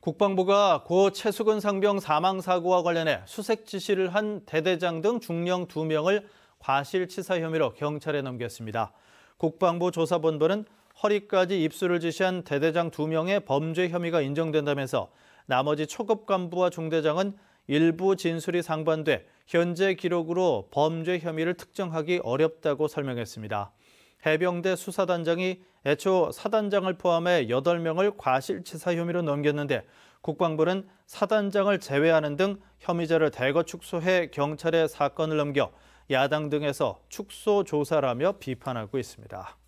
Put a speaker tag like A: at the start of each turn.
A: 국방부가 고 최수근 상병 사망 사고와 관련해 수색 지시를 한 대대장 등 중령 2명을 과실치사 혐의로 경찰에 넘겼습니다. 국방부 조사본부는 허리까지 입수를 지시한 대대장 2명의 범죄 혐의가 인정된다면서 나머지 초급 간부와 중대장은 일부 진술이 상반돼 현재 기록으로 범죄 혐의를 특정하기 어렵다고 설명했습니다. 해병대 수사단장이 애초 사단장을 포함해 8명을 과실치사 혐의로 넘겼는데 국방부는 사단장을 제외하는 등 혐의자를 대거 축소해 경찰에 사건을 넘겨 야당 등에서 축소 조사라며 비판하고 있습니다.